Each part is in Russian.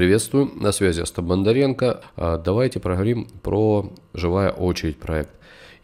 Приветствую, на связи Остап Бондаренко. А, давайте поговорим про «Живая очередь» проект.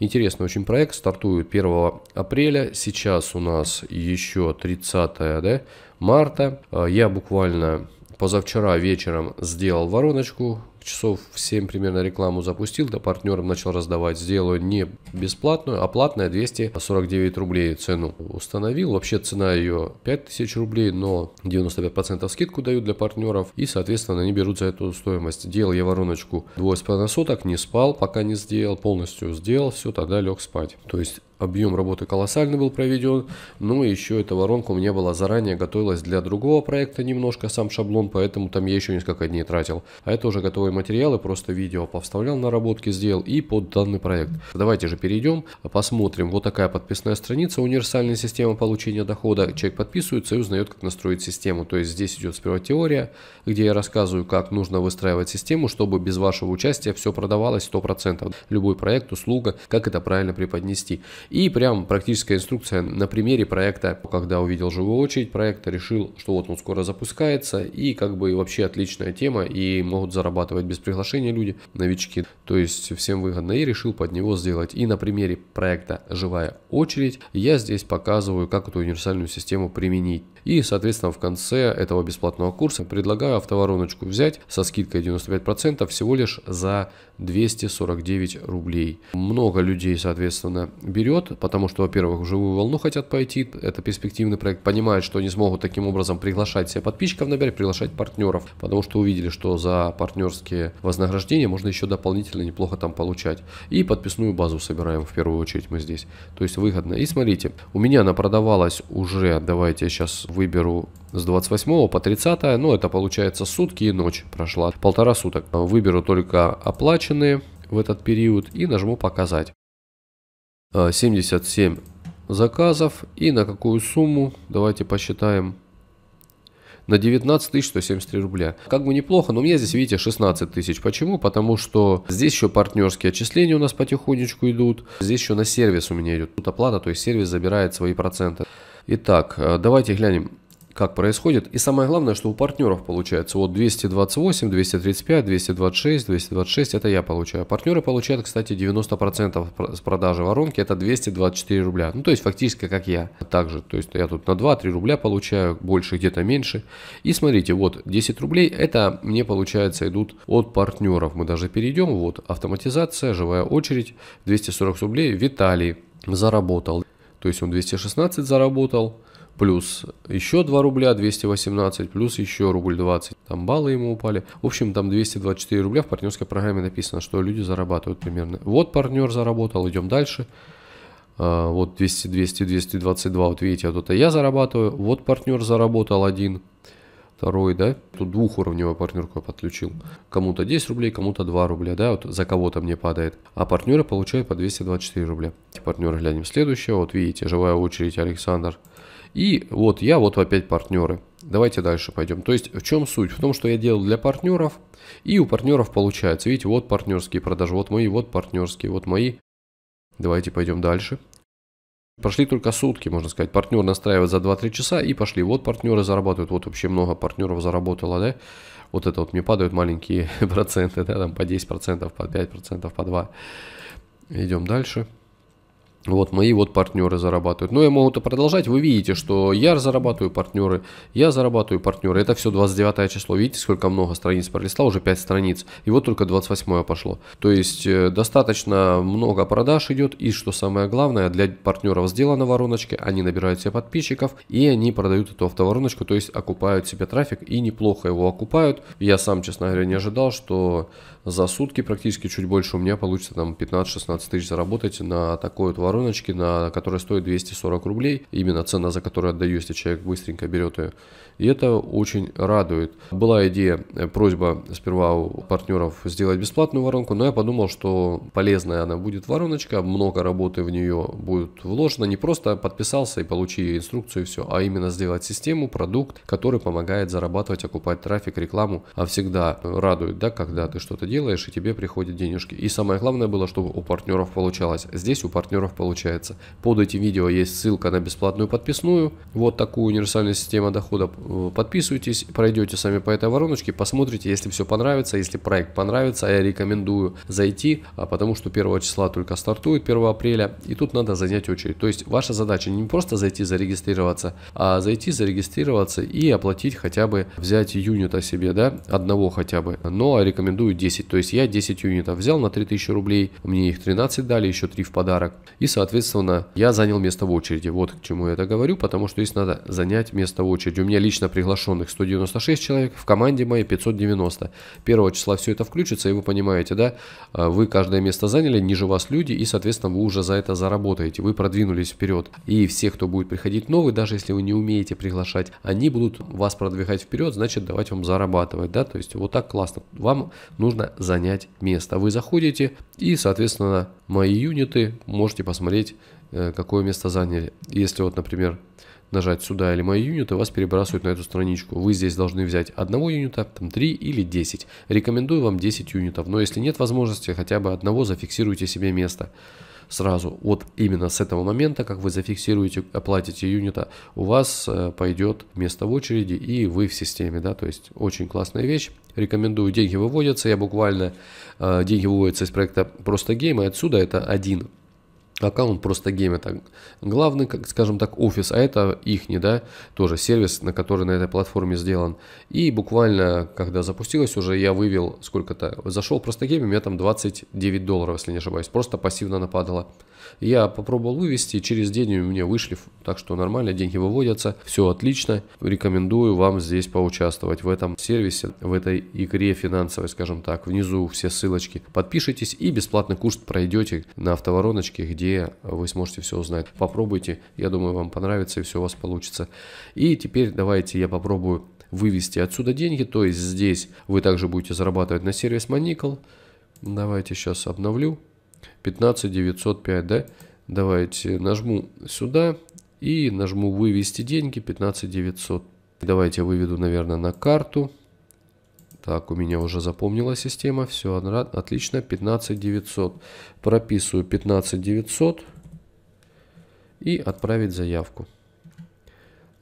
Интересный очень проект, стартует 1 апреля, сейчас у нас еще 30 да, марта. А, я буквально позавчера вечером сделал вороночку, часов в 7 примерно рекламу запустил, да партнерам начал раздавать. Сделаю не бесплатную, а платная 249 рублей цену установил. Вообще цена ее 5000 рублей, но 95% скидку дают для партнеров и, соответственно, они берут за эту стоимость. Делал я вороночку двое с половиной суток, не спал, пока не сделал, полностью сделал, все, тогда лег спать. То есть объем работы колоссальный был проведен, но ну еще эта воронка у меня была заранее готовилась для другого проекта немножко, сам шаблон, поэтому там я еще несколько дней тратил. А это уже готовый материалы, просто видео повставлял, наработки сделал и под данный проект. Давайте же перейдем, посмотрим. Вот такая подписная страница, универсальная система получения дохода. Человек подписывается и узнает, как настроить систему. То есть здесь идет сперва теория, где я рассказываю, как нужно выстраивать систему, чтобы без вашего участия все продавалось 100%. Любой проект, услуга, как это правильно преподнести. И прям практическая инструкция на примере проекта. Когда увидел живую очередь проекта, решил, что вот он скоро запускается и как бы вообще отличная тема и могут зарабатывать без приглашения люди, новички. То есть всем выгодно и решил под него сделать. И на примере проекта «Живая очередь» я здесь показываю, как эту универсальную систему применить. И, соответственно, в конце этого бесплатного курса предлагаю автовороночку взять со скидкой 95% всего лишь за 249 рублей. Много людей, соответственно, берет, потому что, во-первых, в живую волну хотят пойти, это перспективный проект, понимают, что они смогут таким образом приглашать себе подписчиков набирать приглашать партнеров, потому что увидели, что за партнерство тренерские вознаграждения можно еще дополнительно неплохо там получать. И подписную базу собираем в первую очередь мы здесь. То есть выгодно. И смотрите, у меня она продавалась уже, давайте я сейчас выберу с 28 по 30, ну это получается сутки и ночь прошла, полтора суток. Выберу только оплаченные в этот период и нажму показать. 77 э, заказов и на какую сумму, давайте посчитаем, на 19 173 рубля. Как бы неплохо, но у меня здесь, видите, 16 тысяч. Почему? Потому что здесь еще партнерские отчисления у нас потихонечку идут. Здесь еще на сервис у меня идет тут оплата, то есть сервис забирает свои проценты. Итак, э, давайте глянем как происходит. И самое главное, что у партнеров получается. Вот 228, 235, 226, 226 это я получаю. Партнеры получают, кстати, 90% с продажи воронки, это 224 рубля. Ну, то есть фактически как я. Также, то есть я тут на 2-3 рубля получаю, больше где-то меньше. И смотрите, вот 10 рублей, это мне получается идут от партнеров. Мы даже перейдем, вот автоматизация, живая очередь, 240 рублей, Виталий заработал. То есть он 216 заработал, плюс еще 2 рубля, 218, плюс еще рубль 20, там баллы ему упали. В общем, там 224 рубля в партнерской программе написано, что люди зарабатывают примерно. Вот партнер заработал, идем дальше. А, вот 200, 200, 222, вот видите, а тут я зарабатываю. Вот партнер заработал один, второй, да, тут двухуровневую партнерку я подключил. Кому-то 10 рублей, кому-то 2 рубля, да, вот за кого-то мне падает. А партнеры получают по 224 рубля. Партнеры глянем следующее, вот видите, живая очередь Александр – и вот я, вот опять партнеры. Давайте дальше пойдем. То есть в чем суть? В том, что я делал для партнеров, и у партнеров получается. Видите, вот партнерские продажи, вот мои, вот партнерские, вот мои. Давайте пойдем дальше. Прошли только сутки, можно сказать. Партнер настраивает за 2-3 часа и пошли. Вот партнеры зарабатывают. Вот вообще много партнеров заработало, да? Вот это вот мне падают маленькие проценты, да, там по 10%, по 5%, по 2%. Идем дальше. Вот мои вот партнеры зарабатывают. но ну, я могу это продолжать. Вы видите, что я зарабатываю партнеры, я зарабатываю партнеры. Это все 29 число. Видите, сколько много страниц пролистал, уже 5 страниц. И вот только 28 пошло. То есть э, достаточно много продаж идет. И что самое главное, для партнеров сделана вороночка. Они набирают себе подписчиков и они продают эту автовороночку. То есть окупают себе трафик и неплохо его окупают. Я сам, честно говоря, не ожидал, что за сутки практически чуть больше у меня получится там 15-16 тысяч заработать на такой вот воронку вороночки, на, которая стоит 240 рублей, именно цена, за которую отдаю, если человек быстренько берет ее. И это очень радует. Была идея, э, просьба сперва у партнеров сделать бесплатную воронку, но я подумал, что полезная она будет вороночка, много работы в нее будет вложено, не просто подписался и получи инструкцию и все, а именно сделать систему, продукт, который помогает зарабатывать, окупать трафик, рекламу, а всегда радует, да, когда ты что-то делаешь и тебе приходят денежки. И самое главное было, чтобы у партнеров получалось. Здесь у партнеров получалось получается. Под этим видео есть ссылка на бесплатную подписную. Вот такую универсальную систему дохода. Э, подписывайтесь, пройдете сами по этой вороночке, посмотрите, если все понравится, если проект понравится, а я рекомендую зайти, а потому что 1 числа только стартует, 1 апреля, и тут надо занять очередь. То есть ваша задача не просто зайти зарегистрироваться, а зайти зарегистрироваться и оплатить хотя бы, взять юнита себе, да, одного хотя бы, но рекомендую 10. То есть я 10 юнитов взял на 3000 рублей, мне их 13 дали, еще 3 в подарок. И, соответственно, я занял место в очереди. Вот к чему я это говорю, потому что здесь надо занять место в очереди. У меня лично приглашенных 196 человек, в команде моей 590. 1 числа все это включится, и вы понимаете, да, а, вы каждое место заняли, ниже вас люди, и, соответственно, вы уже за это заработаете, вы продвинулись вперед. И все, кто будет приходить новый, даже если вы не умеете приглашать, они будут вас продвигать вперед, значит, давать вам зарабатывать, да, то есть вот так классно. Вам нужно занять место. Вы заходите, и, соответственно, мои юниты можете посмотреть посмотреть, э, какое место заняли. Если вот, например, нажать сюда или мои юниты, вас перебрасывают на эту страничку. Вы здесь должны взять одного юнита, там 3 или 10. Рекомендую вам 10 юнитов, но если нет возможности, хотя бы одного зафиксируйте себе место. Сразу, вот именно с этого момента, как вы зафиксируете, оплатите юнита, у вас э, пойдет место в очереди и вы в системе, да, то есть очень классная вещь. Рекомендую, деньги выводятся, я буквально, э, деньги выводятся из проекта просто гейма, отсюда это один аккаунт просто гейм это главный, как, скажем так, офис, а это их, да, тоже сервис, на который на этой платформе сделан. И буквально, когда запустилось уже, я вывел сколько-то, зашел просто гейм, у меня там 29 долларов, если не ошибаюсь, просто пассивно нападало. Я попробовал вывести, через день у меня вышли, так что нормально, деньги выводятся, все отлично. Рекомендую вам здесь поучаствовать в этом сервисе, в этой игре финансовой, скажем так. Внизу все ссылочки. Подпишитесь и бесплатный курс пройдете на автовороночке, где где вы сможете все узнать. Попробуйте, я думаю, вам понравится и все у вас получится. И теперь давайте я попробую вывести отсюда деньги, то есть здесь вы также будете зарабатывать на сервис Monecle. Давайте сейчас обновлю. 15905, да? Давайте нажму сюда и нажму вывести деньги 15 900. Давайте выведу, наверное, на карту. Так, у меня уже запомнила система. Все, отлично. 15 900. Прописываю 15 900 и отправить заявку.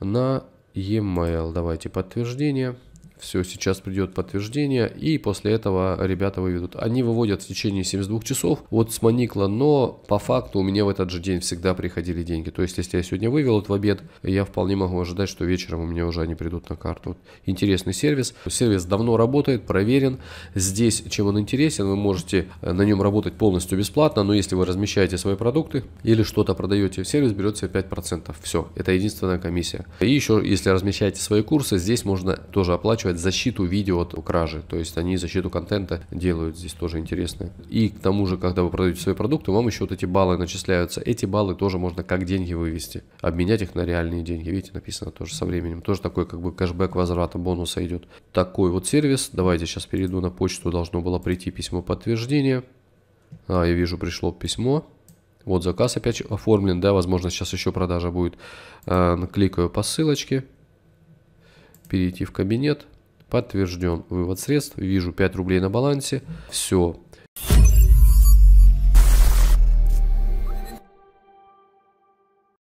На e-mail давайте подтверждение. Все, сейчас придет подтверждение, и после этого ребята выведут. Они выводят в течение 72 часов, вот с Маникла, но по факту у меня в этот же день всегда приходили деньги. То есть, если я сегодня вывел это в обед, я вполне могу ожидать, что вечером у меня уже они придут на карту. Интересный сервис. Сервис давно работает, проверен. Здесь, чем он интересен, вы можете э, на нем работать полностью бесплатно, но если вы размещаете свои продукты или что-то продаете сервис, берет себе 5%. Все, это единственная комиссия. И еще, если размещаете свои курсы, здесь можно тоже оплачивать оплачивать защиту видео от кражи. То есть они защиту контента делают здесь тоже интересно. И к тому же, когда вы продаете свои продукты, вам еще вот эти баллы начисляются. Эти баллы тоже можно как деньги вывести, обменять их на реальные деньги. Видите, написано тоже со временем. Тоже такой как бы кэшбэк возврата бонуса идет. Такой вот сервис. Давайте сейчас перейду на почту. Должно было прийти письмо подтверждения. А, я вижу, пришло письмо. Вот заказ опять оформлен, да, возможно, сейчас еще продажа будет. А, кликаю по ссылочке, перейти в кабинет. Подтвержден вывод средств. Вижу 5 рублей на балансе. Все,